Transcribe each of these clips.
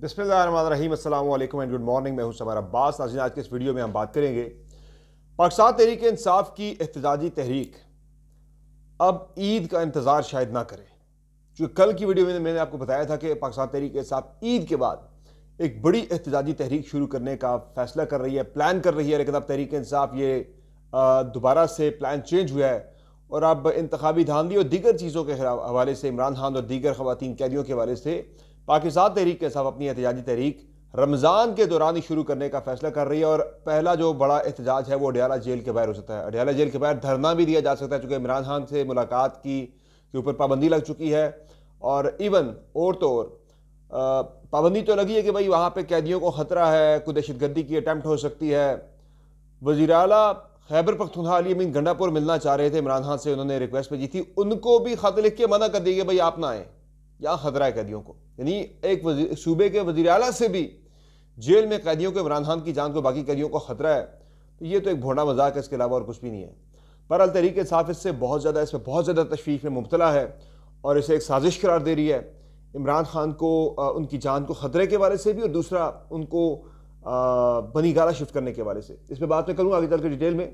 बिस्मिल्लाम and good morning मैं हूँ summer Abbas नाजीन आज के इस वीडियो में हम बात करेंगे पाकिस्तान तहरीक इंसाफ की एहतजाजी तहरीक अब ईद का इंतज़ार शायद ना करें क्योंकि कल की वीडियो में मैंने आपको बताया था कि पाकिस्तान तहरीक इंसाफ ईद के बाद एक बड़ी एहतजाजी तहरीक शुरू करने का फैसला कर रही है प्लान कर रही है लेकिन अब तहरीक इंसाफ ये दोबारा से प्लान चेंज हुआ है और अब इंतबी धांधली और दीगर चीज़ों के हवाले से इमरान खान और दीगर खुवान कैदियों के हवाले से पाकिस्तान तहरीक के साथ अपनी एहतजाजी तहरीक रमज़ान के दौरान ही शुरू करने का फैसला कर रही है और पहला जो बड़ा एहतजाज है वो अडियाला जेल के बाहर हो सकता है अडियाला जेल के बाहर धरना भी दिया जा सकता है चूँकि इमरान खान से मुलाकात की के ऊपर पाबंदी लग चुकी है और इवन और तो और पाबंदी तो लगी है कि भाई वहाँ पर कैदियों को ख़तरा है कोई दहशत गर्दी की अटैम्प्ट हो सकती है वजीर अली खैबर पख्तनखा अली अमीन गंडापुर मिलना चाह रहे थे इमरान खान से उन्होंने रिक्वेस्ट भेजी थी उनको भी खत लिख के मना कर दिया कि भाई आप ना आएँ या खतरा कैदियों को यानी एक सूबे के वजी अला से भी जेल में कैदियों को इमरान खान की जान को बाकी कैदियों को खतरा है तो ये तो एक भोंडा मजाक है इसके अलावा और कुछ भी नहीं है पर अल तरीके साफ इससे बहुत ज़्यादा इसमें बहुत ज़्यादा तशवीश में मुबतला है और इसे एक साजिश करार दे रही है इमरान खान को उनकी जान को ख़तरे के बारे से भी और दूसरा उनको बनी गारा शिफ्ट करने के बारे से इस पर बात मैं करूँगा आगे चल के डिटेल में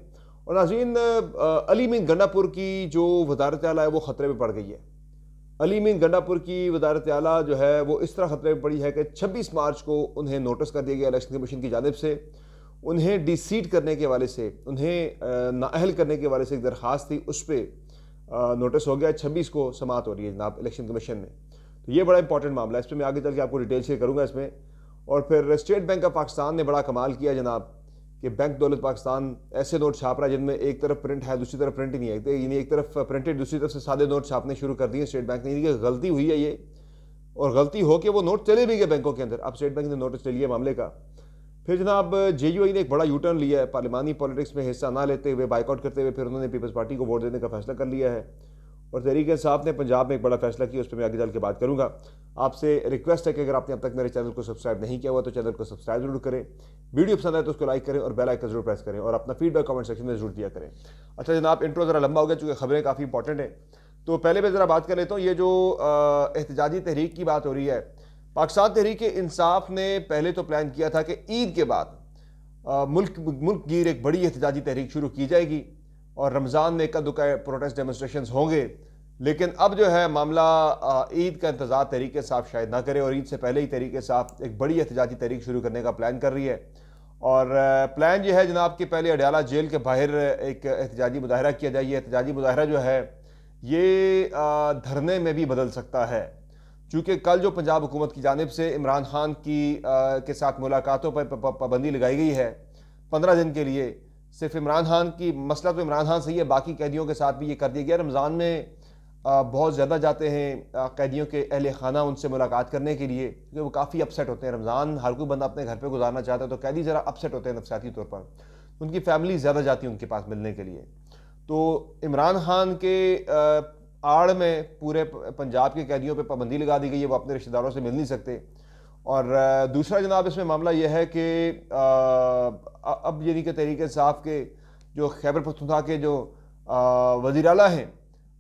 और नाजीन अली मिन गंडापुर की जो वजारत आला है वो ख़तरे में पड़ गई है अलीमीन गंडापुर की वजारत आला जो है वो इस तरह खतरे में पड़ी है कि छब्बीस मार्च को उन्हें नोटिस कर दिया गया इलेक्शन कमीशन की जानब से उन्हें डिसीट करने के वाले से उन्हें नाअहल करने के वाले से एक दरख्वास्त थी उस पर नोटिस हो गया छब्बीस को समाप्त हो रही है जनाब इलेक्शन कमीशन में तो ये बड़ा इंपॉर्टेंट मामला है इस पर मैं आगे चल के आपको डिटेल शेयर करूँगा इसमें और फिर स्टेट बैंक ऑफ पाकिस्तान ने बड़ा कमाल किया जनाब कि बैंक दौलत पाकिस्तान ऐसे नोट छाप रहा है जिनमें एक तरफ प्रिंट है दूसरी तरफ प्रिंट ही नहीं है यानी एक तरफ प्रिंटेड दूसरी तरफ से सादे नोट छापने शुरू कर दिए स्टेट बैंक ने यानी गलती हुई है ये और गलती हो कि वो नोट चले भी गए बैंकों के अंदर अब स्टेट बैंक ने नोटिस ले लिया मामले का फिर जनाब जे यू आई ने एक बड़ा यू टर्न लिया है पार्लिमानी पॉलिटिक्स में हिस्सा ना लेते हुए बाइकआउट करते हुए फिर उन्होंने पीपल्स पार्टी को वोट देने का फैसला कर लिया है और तहरीक साहब ने पंजाब में एक बड़ा फैसला किया उस पर मैं आगे चल के बात करूँगा आपसे रिक्वेस्ट है कि अगर आपने अब तक मेरे चैनल को सब्सक्राइब नहीं किया हुआ तो चैनल को सब्सक्राइब जरूर करें वीडियो पसंद आए तो उसको लाइक करें और बेल आइकन जरूर प्रेस करें और अपना फीडबैक कमेंट सेक्शन में जरूर दिया करें अच्छा जनाब इंट्रो ज़रा लंबा हो गया चूँकि खबरें काफ़ी इंपॉर्टेंट हैं तो पहले मैं ज़रा बात कर लेता हूँ ये जो एहतजाजी तहरीक की बात हो रही है पाकिस्तान तहरीक इंसाफ ने पहले तो प्लान किया था कि ईद के बाद मुल्क मुल्क गिर एक बड़ी एहतजाजी तहरीक शुरू की जाएगी और रमज़ान में एक प्रोटेस्ट डेमोस्ट्रेशन होंगे लेकिन अब जो है मामला ईद का इंतज़ार तरीके साफ शायद ना करे और ईद से पहले ही तरीके साफ एक बड़ी एहतजाजी तहरीक शुरू करने का प्लान कर रही है और प्लान यह है जनाब कि पहले अडयाला जेल के बाहर एक एहतजाजी मुजाहरा किया जाए ये एहतजाजी मुजाहरा जो है ये धरने में भी बदल सकता है चूँकि कल जो पंजाब हुकूमत की जानब से इमरान खान की के साथ मुलाकातों पर पाबंदी लगाई गई है पंद्रह दिन के लिए सिर्फ इमरान खान की मसला तो इमरान खान सही है बाकी कैदियों के साथ भी ये कर दिया गया रमज़ान में बहुत ज़्यादा जाते हैं कैदियों के अहल खाना उनसे मुलाकात करने के लिए क्योंकि वो काफ़ी अपसेट होते हैं रमज़ान हर कोई बंदा अपने घर पर गुजारना चाहता है तो कैदी ज़रा अपसेट होते हैं नफसियाती तौर पर उनकी फैमिली ज़्यादा जाती है उनके पास मिलने के लिए तो इमरान खान के आड़ में पूरे पंजाब के कैदियों पर पाबंदी लगा दी गई है वो अपने रिश्तेदारों से मिल नहीं सकते और दूसरा जनाब इसमें मामला यह है कि अब यानी कि तहरीक साफ के जो खैबर पुस्तुखा के जो वजीर अला हैं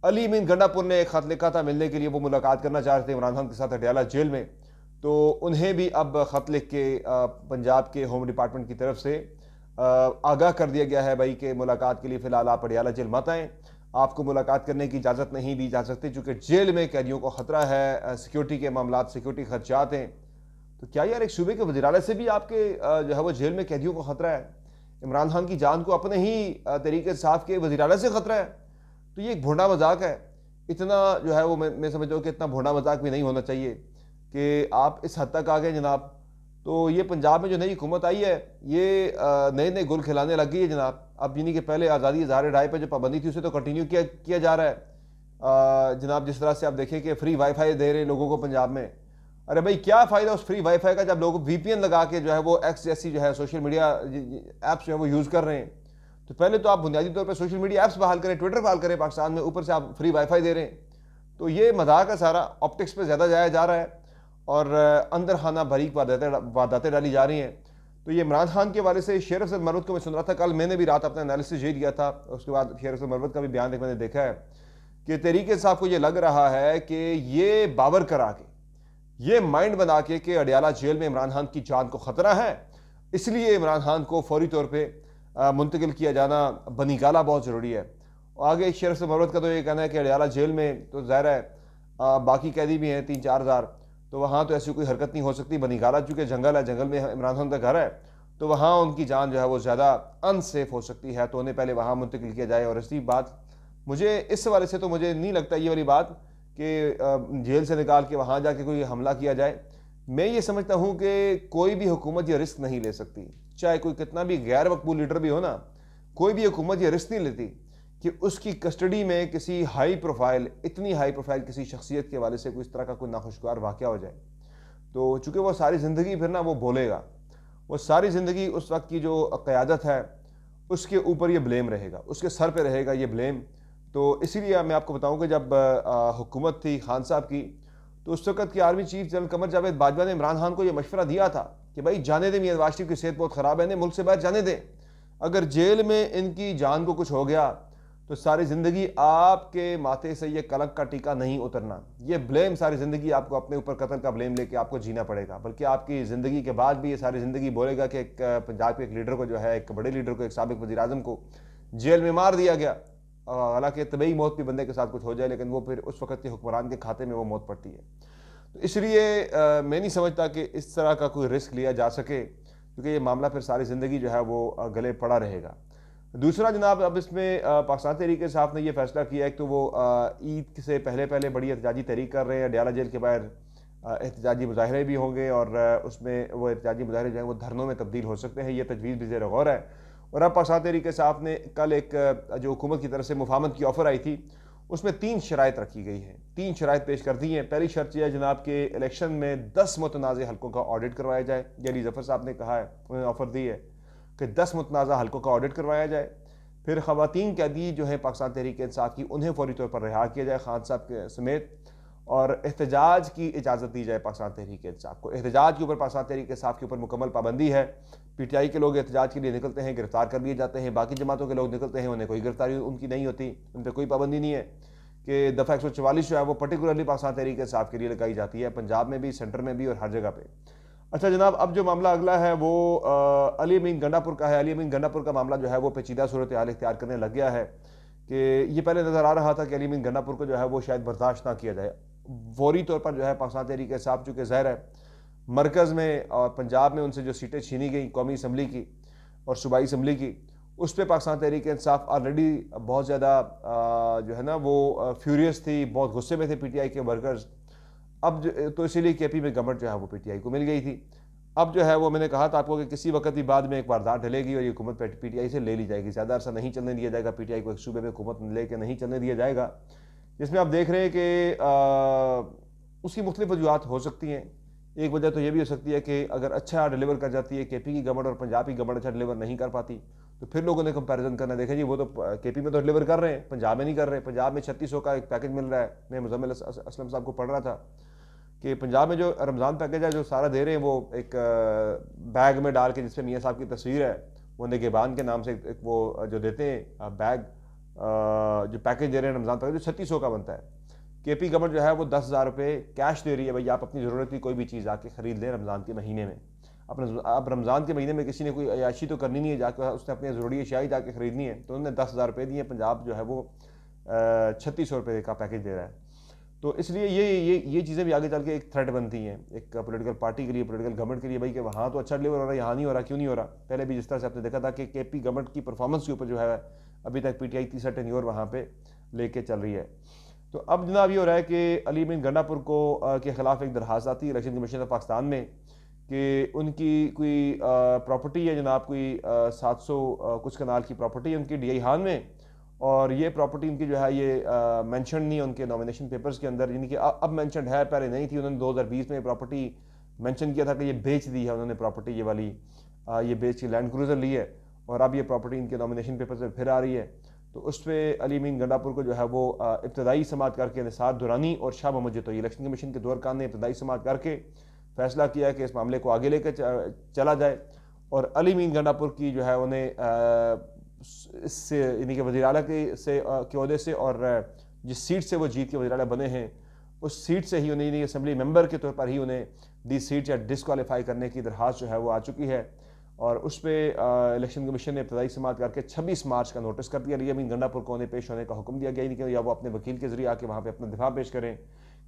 अली मिन गंडापुर ने एक ख़त लिखा था मिलने के लिए वो मुलाकात करना चाह रहे थे इमरान खान के साथ हटियाला जेल में तो उन्हें भी अब ख़त लिख के पंजाब के होम डिपार्टमेंट की तरफ से आगाह कर दिया गया है भाई कि मुलाकात के लिए फ़िलहाल आप हटियाला जेल मत आएँ आपको मुलाकात करने की इजाज़त नहीं दी जा सकती चूँकि जेल में कैदियों को ख़तरा है सिक्योरिटी के मामला सिक्योरिटी खर्चात हैं तो क्या यार एक सूबे के वजीरालय से भी आपके जो है वो जेल में कैदियों को खतरा है इमरान खान की जान को अपने ही तरीके साफ के वजीरालय से खतरा है तो ये एक भोंडा मजाक है इतना जो है वो मैं मैं समझता हूँ कि इतना भोंडा मजाक भी नहीं होना चाहिए कि आप इस हद तक आ गए जनाब तो ये पंजाब में जो नई हुकूमत आई है ये नए नए गुल खिलाने लग गई है जनाब अब यानी कि पहले आज़ादी इजहार ढाई पर जो पाबंदी थी उसे तो कंटिन्यू किया किया जा रहा है जनाब जिस तरह से आप देखें कि फ्री वाईफाई दे रहे लोगों को पंजाब में अरे भाई क्या फ़ायदा उस फ्री वाईफाई का जब लोग वीपीएन लगा के जो है वो एक्स जैसी जो है सोशल मीडिया ऐप्स जो है वो यूज़ कर रहे हैं तो पहले तो आप बुनियादी तौर पर सोशल मीडिया ऐप्स बहाल करें ट्विटर बहाल करें पाकिस्तान में ऊपर से आप फ्री वाईफाई दे रहे हैं तो ये मजाक का सारा ऑप्टिक्स पर ज़्यादा जाया जा रहा है और अंदर खाना भरीक वारदातें वारदातें डाली जा रही हैं तो ये इमरान खान के वाले से शेर अफसर मरवत को मैं सुन रहा था कल मैंने भी रात अपना एनालिसिस ये लिया था उसके बाद शेर अफसर मरवत का भी बयान मैंने देखा है कि तरीके साहब को ये लग रहा है कि ये बावर करा के ये माइंड बना के कि अडियाला जेल में इमरान खान की जान को खतरा है इसलिए इमरान खान को फौरी तौर पर मुंतकिल किया जाना बनी गाला बहुत ज़रूरी है आगे शेरफ शेर से मरवत का तो ये कहना है कि अडियाला जेल में तो ज़ाहिर है आ, बाकी कैदी भी हैं तीन चार हज़ार तो वहाँ तो ऐसी कोई हरकत नहीं हो सकती बनी गाला चूँकि जंगल है जंगल में इमरान खान का घर है तो वहाँ उनकी जान जो है वो ज़्यादा अनसेफ हो सकती है तो उन्हें पहले वहाँ मुंतकिल किया जाए और इसी बात मुझे इस हवाले से तो मुझे नहीं लगता ये वाली बात कि जेल से निकाल के वहाँ जाके कोई हमला किया जाए मैं ये समझता हूँ कि कोई भी हुकूमत ये रिस्क नहीं ले सकती चाहे कोई कितना भी गैर मकबूल लीडर भी हो ना कोई भी हुकूमत ये रिस्क नहीं लेती कि उसकी कस्टडी में किसी हाई प्रोफाइल इतनी हाई प्रोफाइल किसी शख्सियत के वाले से कोई इस तरह का कोई नाखुशगवार वाक़ हो जाए तो चूँकि वह सारी ज़िंदगी फिर ना वो बोलेगा वो सारी ज़िंदगी उस वक्त की जो क़्यादत है उसके ऊपर ये ब्लेम रहेगा उसके सर पे रहेगा ये ब्लेम तो इसीलिए मैं आपको बताऊं कि जब हुकूमत थी खान साहब की तो उस वक्त की army chief general Qamar Javed Bajwa ने इमरान खान को यह मशवरा दिया था कि भाई जाने दें मियाँ नवाज की सेहत बहुत ख़राब है इन्हें मुल्क से बाहर जाने दें अगर जेल में इनकी जान को कुछ हो गया तो सारी ज़िंदगी आपके माथे से ये कलंक का टीका नहीं उतरना ये ब्लेम सारी ज़िंदगी आपको अपने ऊपर कतल का ब्लेम लेके आपको जीना पड़ेगा बल्कि आपकी ज़िंदगी के बाद भी ये सारी ज़िंदगी बोलेगा कि एक पंजाब के एक लीडर को जो है एक बड़े लीडर को एक सबक वजी को जेल में मार दिया गया हालांकि तबई मौत भी बंदे के साथ कुछ हो जाए लेकिन वो फिर उस वक्त के हुक्मरान के खाते में वो मौत पड़ती है तो इसलिए मैं नहीं समझता कि इस तरह का कोई रिस्क लिया जा सके क्योंकि ये मामला फिर सारी ज़िंदगी जो है वो गले पड़ा रहेगा दूसरा जनाब अब इसमें पाकिस्तान तहरीक साहब ने यह फैसला किया है कि तो वो ईद से पहले पहले बड़ी एहतजाजी तहरीक कर रहे हैं डियाला जेल के बाहर एहतजाजी मुजाहरे भी होंगे और उसमें वो एहतजाजी मुजाहरे जो हैं वो धरनों में तब्दील हो सकते हैं ये तजवीज़ भी ज़ेर गौर है और अब पाकिस्तान तरीके से आपने कल एक जो हुकूमत की तरफ से मुफामत की ऑफ़र आई थी उसमें तीन शरात रखी गई हैं तीन शरात पेश कर दी हैं पहली शर्त यह है जनाब के इलेक्शन में दस मुतनाज़ हल्कों का ऑडिट करवाया जाए यानी जफ़र साहब ने कहा है उन्होंने ऑफ़र दी है कि दस मुतनाज़ हल्कों का ऑडिट करवाया जाए फिर ख़वान कैदी जो है पाकिस्तान तहरीक इंसाफ की उन्हें फौरी तौर पर रिहा किया जाए खान साहब के समेत और एहतजाज की इजाज़त दी जाए पाकिस्तान तहरीक इंसाफ को एहतजाज के ऊपर पाकिस्तान तहरीक इंसाफ के ऊपर मुकम्मल पाबंदी है पी टी आई के लोग एहतजाज के लिए निकलते हैं गिरफ्तार कर लिए जाते हैं बाकी जमातों के लोग निकलते हैं उन्हें कोई गिरफ्तारी उनकी नहीं होती उन पर कोई पाबंदी नहीं है कि दफ़ा एक सौ चवालीस जो है वो पर्टिकुलरली पाकिस्तान तहरीक इंसाफ के लिए लगाई जाती है पंजाब में भी सेंटर में भी और हर जगह पर अच्छा जनाब अब जो मामला अगला है वो अली अमीन गंडापुर का है अली अमीन गंडापुर का मामला जो है वो पेचीदा सूरत हाल इख्तियार करने लग गया है कि ये पहले नज़र आ रहा था कि अली अमीन गंडापुर को जो है वो शायद बर्दाश्त ना किया जाए फौरी तौर पर जो है पाकिस्तान तहरीक साहब चूँकि ज़ाहिर है मरकज़ में और पंजाब में उनसे जो सीटें छीनी गई कौमी इसम्बली की और सूबाई इसम्बली की उस पर पाकिस्तान तहरीक इंसाफ ऑलरेडी बहुत ज़्यादा जो है ना वो फ्यूरियस थी बहुत गुस्से में थे पी टी आई के वर्कर्स अब तो इसीलिए के पी में गवर्नमेंट जो है वो पी टी आई को मिल गई थी अब जो है वो मैंने कहा था आपको कि किसी वक्त ही बाद में एक वारदात ढलेगी और ये हुकूमत पी टी आई से ले ली जाएगी ज़्यादा अरसा नहीं चलने दिया जाएगा पी टी आई को एक सूबे में हुकूमत लेके नहीं चलने दिया जाएगा जिसमें आप देख रहे हैं कि उसकी मुख्तलिफ वजूहत हो सकती हैं एक वजह तो यह भी हो सकती है कि अगर अच्छा डिलीवर कर जाती है के पी की गवर्नमेंट और पंजाब की गवर्नमेंट अच्छा डिलीवर नहीं कर पाती तो फिर लोगों ने कंपैरिजन करना देखा जी वो तो के पी में तो डिलीवर कर रहे हैं पंजाब में नहीं कर रहे पंजाब में छत्तीस सौ का एक पैकेज मिल रहा है मैं मुजम्मिल असलम साहब को पढ़ रहा था कि पंजाब में जो रमज़ान पैकेज है जो सारा दे रहे हैं वो एक बैग में डाल के जिसमें मियाँ साहब की तस्वीर है वो निगेबान के नाम से एक वो जो देते हैं बैग जो पैकेज दे रहे हैं रमज़ान पैकेज जो छत्तीस का बनता है के पी गवर्नमेंट जो है वो दस हज़ार रुपये कैश दे रही है भाई आप अपनी ज़रूरत की कोई भी चीज़ आके ख़रीद लें रमज़ान के महीने में अपने अब रमज़ान के महीने में किसी ने कोई अयाशी तो करनी नहीं है जाकर उसने अपनी ज़रूरी अशियाई जाके ख़रीदनी है तो उन्होंने दस हज़ार रुपये दिए पंजाब जो है वो छत्तीस सौ रुपये का पैकेज दे रहा है तो इसलिए ये ये ये चीज़ें भी आगे चल के एक थ्रेट बनती हैं एक पोलिटिकल पार्टी के लिए पोलिटिकल गवर्नमेंट के लिए भाई कि वहाँ तो अच्छा डिलीवर हो रहा है यहाँ नहीं हो रहा क्यों नहीं हो रहा पहले भी जिस तरह से आपने देखा था कि के पी गवर्नमेंट की परफॉर्मेंस के ऊपर जो है अभी तक पीटीआई तीसठ एन और वहाँ पर लेके चल रही है तो अब जनाब ये हो रहा है कि अली बिन गन्नापुर को आ, के ख़िलाफ़ एक दरख्वास्त आती है इलेक्शन कमीशन ऑफ पाकिस्तान में कि उनकी कोई प्रॉपर्टी है जनाब कोई सात सौ कुछ कनाल की प्रॉपर्टी है उनकी डी आई हान में और ये प्रॉपर्टी उनकी जो है ये मेंशन नहीं है उनके नॉमिनेशन पेपर्स के अंदर यानी कि अब मेंशन है पहले नहीं थी उन्होंने दो में प्रॉपर्टी मैंशन किया था कि ये बेच दी है उन्होंने प्रॉपर्टी ये वाली आ, ये बेच के लैंड क्रूज़र ली है और अब ये प्रॉपर्टी इनके नॉमिनेशन पेपर पर फिर आ रही है तो उस पर अली मीन गंडापुर को जो है वो इब्तदाई समात करके निसार दुरानी और शाह मोहम्मद जतोई इलेक्शन कमीशन के दौर खान ने इब्तदाई समात करके फैसला किया कि इस मामले को आगे लेकर चला जाए और अली मीन गंडापुर की जो है उन्हें इससे यानी कि वजी अल के से के अहदे से और जिस सीट से वो जीत के वजी बने हैं उस सीट से ही उन्हें असम्बली मेम्बर के तौर पर ही उन्हें दी सीट या डिसकॉलीफाई करने की दरख्वास्त जो है वो आ चुकी है और उस पर इलेक्शन कमीशन ने इब्तदाई समात करके छब्बीस मार्च का नोटिस कर दिया अमीन गंडापुर को उन्हें पेश होने का हुक्म दिया गया लेकिन या वो अपने वकील के ज़रिए आके वहाँ पर अपना दिफा पेश करें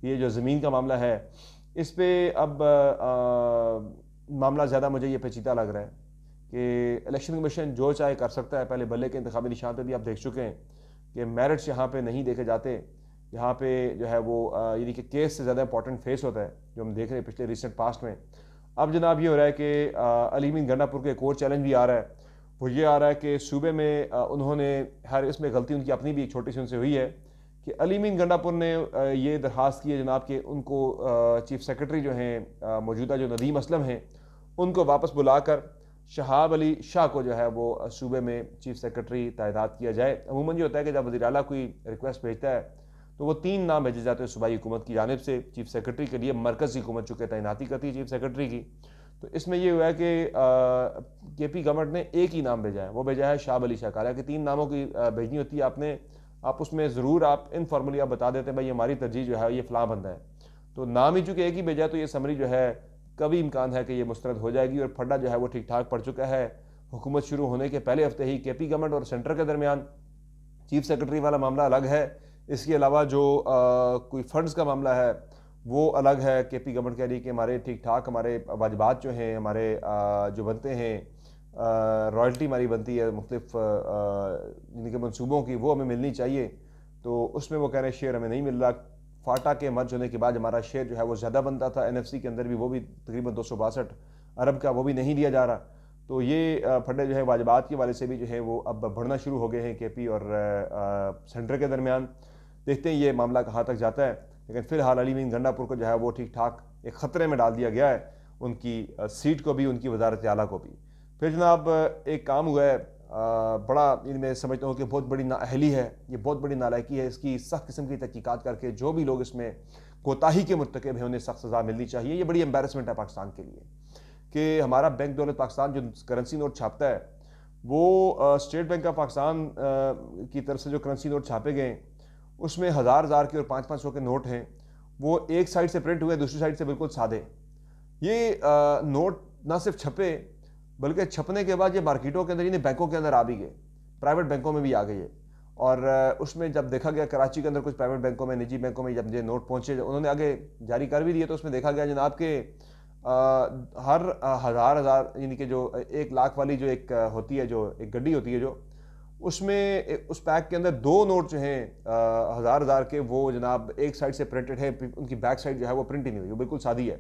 ये जो ज़मीन का मामला है इस पर अब आ, मामला ज़्यादा मुझे ये पेचीदा लग रहा है कि इलेक्शन कमीशन जो चाहे कर सकता है पहले बल्ले के इंतबी निशान पर भी आप देख चुके हैं कि मेरिट्स यहाँ पर नहीं देखे जाते यहाँ पे जो है वो यानी कि केस से ज़्यादा इंपॉर्टेंट फेस होता है जो हम देख रहे हैं पिछले रिसेंट पास्ट में अब जनाब ये हो रहा है कि अलीमिन गंडापुर को एक और चैलेंज भी आ रहा है वो ये आ रहा है कि सूबे में उन्होंने हर इसमें गलती उनकी अपनी भी एक छोटी सी उनसे हुई है कि अलीमिन गंडापुर ने ये दरख्वास्त की है जनाब के उनको चीफ सेक्रेटरी जो हैं मौजूदा जो नदीम असलम हैं उनको वापस बुलाकर शहाब अली शाह को जो है वो सूबे में चीफ सेक्रेटरी तैनात किया जाए अमूमन ये होता है कि जब वजी अला कोई रिक्वेस्ट भेजता है तो वो तीन नाम भेजे जाते हैं सूबाई हुकूमत की जानब से चीफ सेक्रेटरी के लिए मरकज़ी हुकूमत चूँकि तैनाती करती है चीफ सेक्रेटरी की तो इसमें यह हुआ है कि के पी गवर्नमेंट ने एक ही नाम भेजा है वो भेजा है शाह अली शाह काला के तीन नामों की भेजनी होती है आपने आप उसमें ज़रूर आप इनफॉर्मली आप बता देते हैं भाई हमारी तरजीह जो है ये फ़लाँ बंदा है तो नाम ही चूँकि एक ही भेजा है तो ये समरी जो है कभी इम्कान है कि ये मुस्रद हो जाएगी और फड्डा जो है वो ठीक ठाक पड़ चुका है हुकूमत शुरू होने के पहले हफ्ते ही के पी गवर्नमेंट और सेंटर के दरमियान चीफ सेक्रेटरी वाला मामला अलग है इसके अलावा जो आ, कोई फंड्स का मामला है वो अलग है के पी गवर्नमेंट कह रही है कि हमारे ठीक ठाक हमारे वाजबात जो हैं हमारे आ, जो बनते हैं रॉयल्टी हमारी बनती है मुख्तफ जिनके मनसूबों की वो हमें मिलनी चाहिए तो उसमें वो कह रहे हैं शेयर हमें नहीं मिल रहा फाटा के मर्ज होने के बाद हमारा शेयर जो है वो ज़्यादा बनता था एन के अंदर भी वो भी तकरीबन दो अरब का वो भी नहीं दिया जा रहा तो ये फंडे जो है वाजबात के वाले से भी जो है वो अब बढ़ना शुरू हो गए हैं के पी और सेंटर के दरमियान देखते हैं ये मामला कहाँ तक जाता है लेकिन फ़िलहाल अली मीन गंडापुर को जो है वो ठीक ठाक एक ख़तरे में डाल दिया गया है उनकी सीट को भी उनकी वजारत आला को भी फिर जनाब एक काम हुआ है बड़ा मैं समझता हूँ कि बहुत बड़ी नाअहली है ये बहुत बड़ी नालायकी है इसकी सख्त किस्म की तहकीक़ात करके जो भी लोग इसमें कोताही के मरतकब हैं उन्हें सख्त सज़ा मिलनी चाहिए ये बड़ी एम्बेरसमेंट है पाकिस्तान के लिए कि हमारा बैंक दौलत पाकिस्तान जो करेंसी नोट छापता है वो स्टेट बैंक ऑफ पाकिस्तान की तरफ से जो करेंसी नोट छापे गए उसमें हज़ार हज़ार के और पाँच पाँच सौ के नोट हैं वो एक साइड से प्रिंट हुए दूसरी साइड से बिल्कुल सादे ये नोट ना सिर्फ छपे बल्कि छपने के बाद ये मार्केटों के अंदर यानी बैंकों के अंदर आ भी गए प्राइवेट बैंकों में भी आ गए है और उसमें जब देखा गया कराची के अंदर कुछ प्राइवेट बैंकों में निजी बैंकों में जब ये नोट पहुँचे उन्होंने आगे जारी कर भी दिए तो उसमें देखा गया जनाब के हर हज़ार हज़ार यानी कि जो एक लाख वाली जो एक होती है जो एक गड्डी होती है जो उसमें उस पैक के अंदर दो नोट जो हैं हज़ार हज़ार के वो जनाब एक साइड से प्रिंटेड है उनकी बैक साइड जो है वो प्रिंट ही नहीं हुई वो बिल्कुल सादी है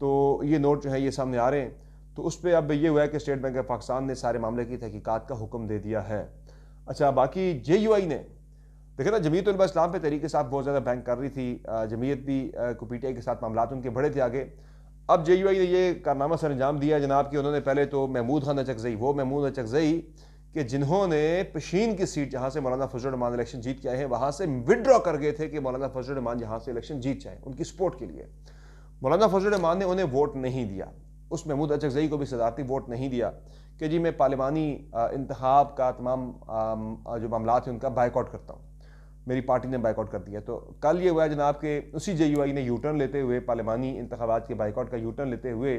तो ये नोट जो है ये सामने आ रहे हैं तो उस पर अब ये हुआ है कि स्टेट बैंक ऑफ पाकिस्तान ने सारे मामले की तहकीक़ात का हुक्म दे दिया है अच्छा बाकी जे यू आई ने देखे ना जमीयत इस्लाम पे तरीके साहब बहुत ज़्यादा बैंक कर रही थी जमीयत भी को पी टी आई के साथ मामला उनके बढ़े थे आगे अब जे यू आई ने यह कारनामा सर अंजाम दिया जनाब कि उन्होंने पहले तो महमूद खान चकजई वो महमूद चकजई कि जिन्होंने पशीन की सीट जहां से मौलाना फजल रमान इलेक्शन जीत के आए हैं वहां से विदड्रॉ कर गए थे कि मौलाना फजल रमान जहां से इलेक्शन जीत जाए उनकी सपोर्ट के लिए मौलाना फजल रमान ने उन्हें वोट नहीं दिया उस महमूद अचकजई को भी सदारती वोट नहीं दिया कि जी मैं पार्लिमानी इंतहाब का तमाम जो मामला थे उनका बाइकआउट करता हूँ मेरी पार्टी ने बाइकआउट कर दिया तो कल ये हुआ जनाब के उसी जे ने यू टर्न लेते हुए पार्लिमानी इंतबात के बाइकआउट का यू टर्न लेते हुए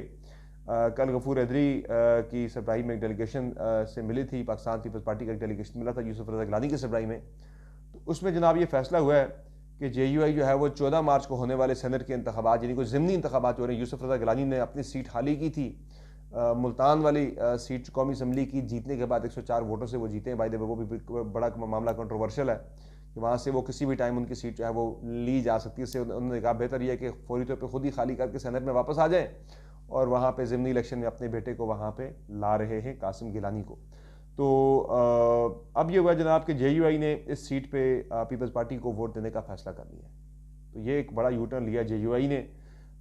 कल गफूर हैदरी की सप्राई में एक डेलीगेशन से मिली थी पाकिस्तान पीपल्स पार्टी का एक डेलीगेशन मिला था यूसुफ रजा गलानी की सप्राई में तो उसमें जनाब ये फैसला हुआ है कि जे यू आई जो है वो चौदह मार्च को होने वाले सदर के इंतबात यानी कोई ज़मनी इंतबात हो रहे हैं यूसुफ रजा गलानी ने अपनी सीट हाली की थी मुल्तान वाली सीट कौमी असम्बली की जीतने के बाद चार वोटों से वो जीते हैं भाई वो भी बड़ा मामला कंट्रोवर्शल है कि वहाँ से वो किसी भी टाइम उनकी सीट जो है वो ली जा सकती है इससे उन्होंने कहा बेहतर यह है कि फौरी तौर पर खुद ही खाली करके सैनट में वापस आ जाएँ और वहाँ पे ज़िमनी इलेक्शन में अपने बेटे को वहाँ पे ला रहे हैं कासिम गिलानी को तो आ, अब ये हुआ जनाब कि जे ने इस सीट पे पीपल्स पार्टी को वोट देने का फैसला कर लिया तो ये एक बड़ा यूटर्न लिया जे ने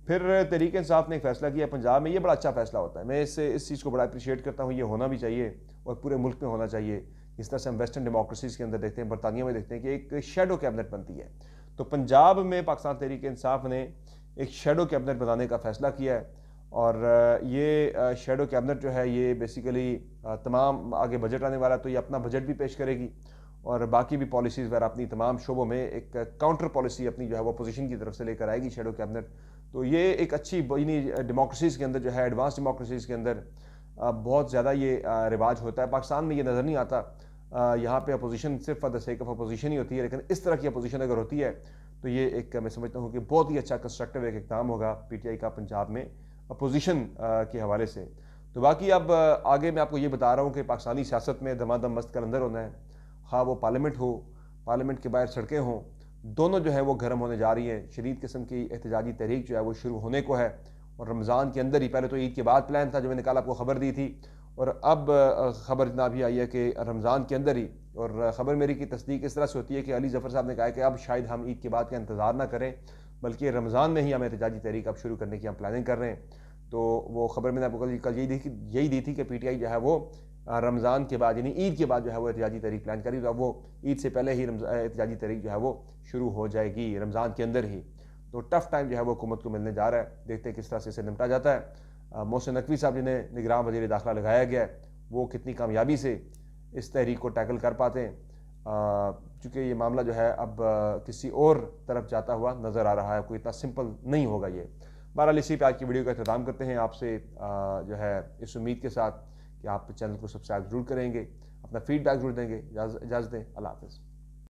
फिर तरीके इंसाफ ने एक फैसला किया पंजाब में ये बड़ा अच्छा फैसला होता है मैं इससे इस चीज़ को बड़ा अप्रिशिएट करता हूँ ये होना भी चाहिए और पूरे मुल्क में होना चाहिए जिस तरह से हम वेस्टर्न डेमोक्रेसीज़ के अंदर देखते हैं बरतानिया में देखते हैं कि एक शेडो कैबिनेट बनती है तो पंजाब में पाकिस्तान तहरीक इंसाफ ने एक शेडो कैबिनेट बनाने का फैसला किया है और ये शेडो कैबिनेट जो है ये बेसिकली तमाम आगे बजट आने वाला तो ये अपना बजट भी पेश करेगी और बाकी भी पॉलिसीज़ वगैरह अपनी तमाम शोबों में एक काउंटर पॉलिसी अपनी जो है वो अपोजिशन की तरफ से लेकर आएगी शेडो कैबिनेट तो ये एक अच्छी इन्हीं डेमोक्रेसीज़ के अंदर जो है एडवांस डेमोक्रेसीज़ के अंदर बहुत ज़्यादा ये रिवाज होता है पाकिस्तान में ये नज़र नहीं आता यहाँ पे अपोजिशन सिर्फ for the sake of opposition ही होती है लेकिन इस तरह की अपोजिशन अगर होती है तो ये एक मैं समझता हूँ कि बहुत ही अच्छा कंस्ट्रक्टिव एक इकदाम होगा पीटीआई का पंजाब में अपोजिशन के हवाले से तो बाकी अब आगे मैं आपको ये बता रहा हूँ कि पाकिस्तानी सियासत में दमादम मस्त कलंदर होना है खा हाँ, वो पार्लियामेंट हो पार्लियामेंट के बाहर सड़कें हों दोनों जो है वो गर्म होने जा रही हैं शरीद किस्म की एहतजाजी तहरीक जो है वो शुरू होने को है और रमज़ान के अंदर ही पहले तो ईद के बाद प्लान था जो मैंने कल आपको ख़बर दी थी और अब ख़बर जना भी आई है कि रमज़ान के अंदर ही और ख़बर मेरी की तस्दीक इस तरह से होती है कि अली ज़फ़र साहब ने कहा कि अब शायद हम ईद के बाद का इंतज़ार ना करें बल्कि रमज़ान में ही हम एहतजाजी तहरीक अब शुरू करने की हम प्लानिंग कर रहे हैं तो वो खबर मैंने आपको कल कल यही दी यही दी थी कि पी टी आई जो है वो रमज़ान के बाद यानी ईद के बाद जो है वो एहतजाजी तहरीक प्लान करी तो अब वो ईद से पहले ही एहतजाजी तहरीक जो है वो शुरू हो जाएगी रमज़ान के अंदर ही तो टफ़ टाइम जो है वो हुकूमत को मिलने जा रहा है देखते हैं किस तरह से इसे निपटा जाता है मोहसिन नकवी साहब जिन्हें निगरान वजीर दाखिला लगाया गया है वो कितनी कामयाबी से इस तहरीक को टैकल कर पाते हैं चूँकि ये मामला जो है अब किसी और तरफ जाता हुआ नज़र आ रहा है कोई इतना सिंपल नहीं होगा ये बहरहाल इसी पे आज की वीडियो का अख्ताम करते हैं आपसे जो है इस उम्मीद के साथ कि आप चैनल को सब्सक्राइब जरूर करेंगे अपना फीडबैक जरूर देंगे इजाज़त दें अल्लाह हाफिज़